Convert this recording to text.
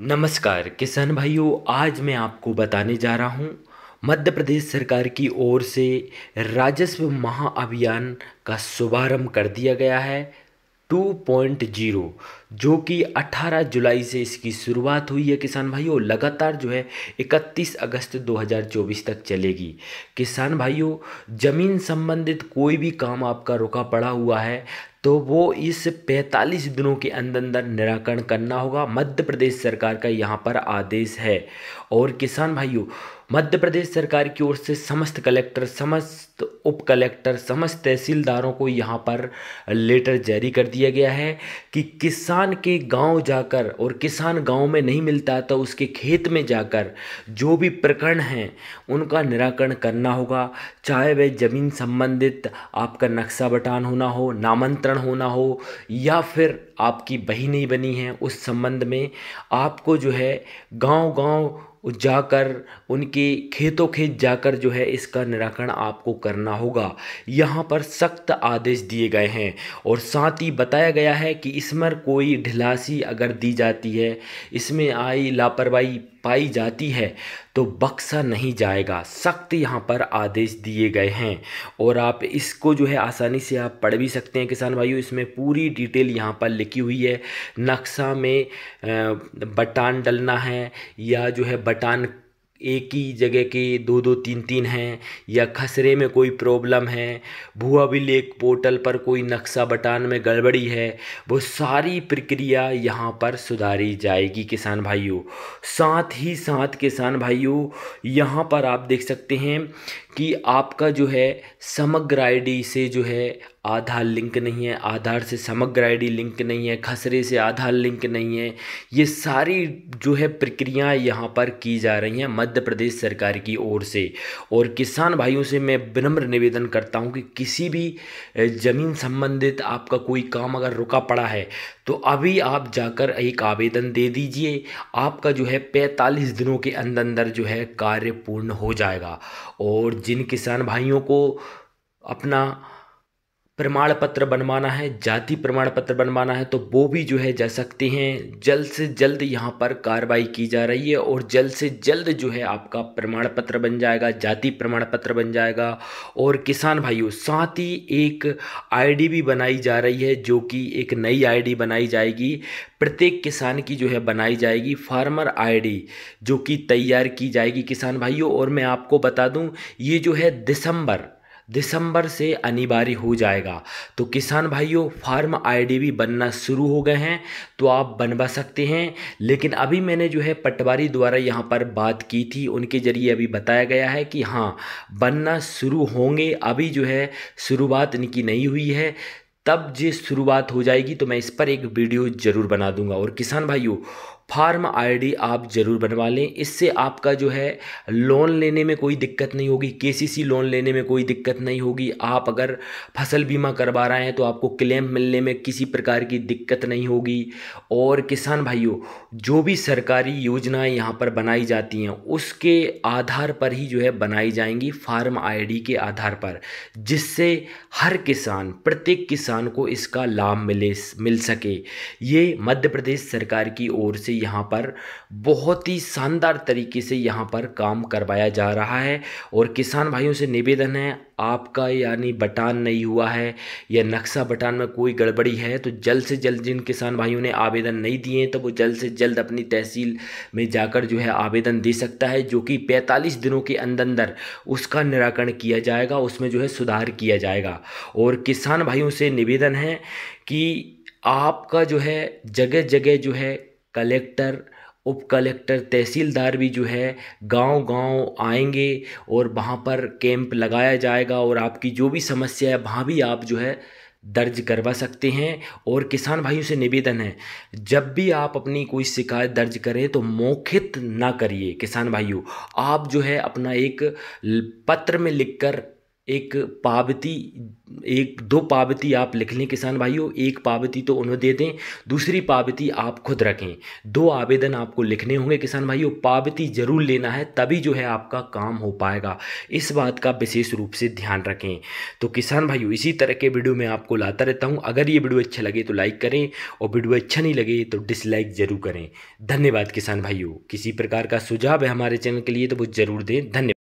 नमस्कार किसान भाइयों आज मैं आपको बताने जा रहा हूँ मध्य प्रदेश सरकार की ओर से राजस्व महाअभियान का शुभारंभ कर दिया गया है 2.0 जो कि 18 जुलाई से इसकी शुरुआत हुई है किसान भाइयों लगातार जो है 31 अगस्त 2024 तक चलेगी किसान भाइयों ज़मीन संबंधित कोई भी काम आपका रुका पड़ा हुआ है तो वो इस 45 दिनों के अंदर अंदर निराकरण करना होगा मध्य प्रदेश सरकार का यहाँ पर आदेश है और किसान भाइयों मध्य प्रदेश सरकार की ओर से समस्त कलेक्टर समस्त उप कलेक्टर समस्त तहसीलदारों को यहाँ पर लेटर जारी कर दिया गया है कि किसान के गांव जाकर और किसान गांव में नहीं मिलता तो उसके खेत में जाकर जो भी प्रकरण हैं उनका निराकरण करना होगा चाहे वह ज़मीन संबंधित आपका नक्शा बटान होना हो नामंत्रण होना हो या फिर आपकी बही नहीं बनी है उस संबंध में आपको जो है गांव गांव जाकर उनके खेतों खेत जाकर जो है इसका निराकरण आपको करना होगा यहाँ पर सख्त आदेश दिए गए हैं और साथ ही बताया गया है कि इसमें कोई ढिलासी अगर दी जाती है इसमें आई लापरवाही पाई जाती है तो बक्सा नहीं जाएगा सख्त यहाँ पर आदेश दिए गए हैं और आप इसको जो है आसानी से आप पढ़ भी सकते हैं किसान भाइयों इसमें पूरी डिटेल यहाँ पर लिखी हुई है नक्शा में बटान डलना है या जो है बटान एक ही जगह के दो दो तीन तीन हैं या खसरे में कोई प्रॉब्लम है भूआ अभिलेख पोर्टल पर कोई नक्शा बटान में गड़बड़ी है वो सारी प्रक्रिया यहाँ पर सुधारी जाएगी किसान भाइयों साथ ही साथ किसान भाइयों यहाँ पर आप देख सकते हैं कि आपका जो है समग्र आईडी से जो है आधार लिंक नहीं है आधार से समग्र आईडी लिंक नहीं है खसरे से आधार लिंक नहीं है ये सारी जो है प्रक्रियाएं यहाँ पर की जा रही हैं मध्य प्रदेश सरकार की ओर से और किसान भाइयों से मैं विनम्र निवेदन करता हूँ कि किसी भी ज़मीन संबंधित आपका कोई काम अगर रुका पड़ा है तो अभी आप जाकर एक आवेदन दे दीजिए आपका जो है पैंतालीस दिनों के अंदर अंदर जो है कार्य पूर्ण हो जाएगा और जिन किसान भाइयों को अपना प्रमाण पत्र बनवाना है जाति प्रमाण पत्र बनवाना है तो वो भी जो है जा सकते हैं जल्द से जल्द यहाँ पर कार्रवाई की जा रही है और जल्द से जल्द जो है आपका प्रमाण पत्र बन जाएगा जाति प्रमाण पत्र बन जाएगा और किसान भाइयों साथ ही एक आईडी भी बनाई जा रही है जो कि एक नई आईडी बनाई जाएगी प्रत्येक किसान की जो है बनाई जाएगी फार्मर आई जो कि तैयार की जाएगी किसान भाइयों और मैं आपको बता दूँ ये जो है दिसंबर दिसंबर से अनिवार्य हो जाएगा तो किसान भाइयों फार्म आईडी भी बनना शुरू हो गए हैं तो आप बनवा सकते हैं लेकिन अभी मैंने जो है पटवारी द्वारा यहाँ पर बात की थी उनके ज़रिए अभी बताया गया है कि हाँ बनना शुरू होंगे अभी जो है शुरुआत इनकी नहीं हुई है तब जिस शुरुआत हो जाएगी तो मैं इस पर एक वीडियो ज़रूर बना दूंगा और किसान भाइयों फार्म आईडी आप ज़रूर बनवा लें इससे आपका जो है लोन लेने में कोई दिक्कत नहीं होगी केसीसी लोन लेने में कोई दिक्कत नहीं होगी आप अगर फसल बीमा करवा रहे हैं तो आपको क्लेम मिलने में किसी प्रकार की दिक्कत नहीं होगी और किसान भाइयों जो भी सरकारी योजनाएं यहाँ पर बनाई जाती हैं उसके आधार पर ही जो है बनाई जाएंगी फार्म आई के आधार पर जिससे हर किसान प्रत्येक किसान को इसका लाभ मिले मिल सके ये मध्य प्रदेश सरकार की ओर से यहाँ पर बहुत ही शानदार तरीके से यहाँ पर काम करवाया जा रहा है और किसान भाइयों से निवेदन है आपका यानी बटान नहीं हुआ है या नक्शा बटान में कोई गड़बड़ी है तो जल्द से जल्द जिन किसान भाइयों ने आवेदन नहीं दिए तो वो जल्द से जल्द अपनी तहसील में जाकर जो है आवेदन दे सकता है जो कि 45 दिनों के अंदर अंदर उसका निराकरण किया जाएगा उसमें जो है सुधार किया जाएगा और किसान भाइयों से निवेदन है कि आपका जो है जगह जगह जो है कलेक्टर उप कलेक्टर तहसीलदार भी जो है गांव गांव आएंगे और वहाँ पर कैंप लगाया जाएगा और आपकी जो भी समस्या है वहाँ भी आप जो है दर्ज करवा सकते हैं और किसान भाइयों से निवेदन है जब भी आप अपनी कोई शिकायत दर्ज करें तो मौखित ना करिए किसान भाइयों आप जो है अपना एक पत्र में लिखकर एक पावती एक दो पावती आप लिख लें किसान भाइयों एक पावती तो उन्हें दे दें दूसरी पावती आप खुद रखें दो आवेदन आपको लिखने होंगे किसान भाइयों पावती ज़रूर लेना है तभी जो है आपका काम हो पाएगा इस बात का विशेष रूप से ध्यान रखें तो किसान भाइयों इसी तरह के वीडियो मैं आपको लाता रहता हूँ अगर ये वीडियो अच्छा लगे तो लाइक करें और वीडियो अच्छा नहीं लगे तो डिसलाइक ज़रूर करें धन्यवाद किसान भाइयों किसी प्रकार का सुझाव है हमारे चैनल के लिए तो वो ज़रूर दें धन्यवाद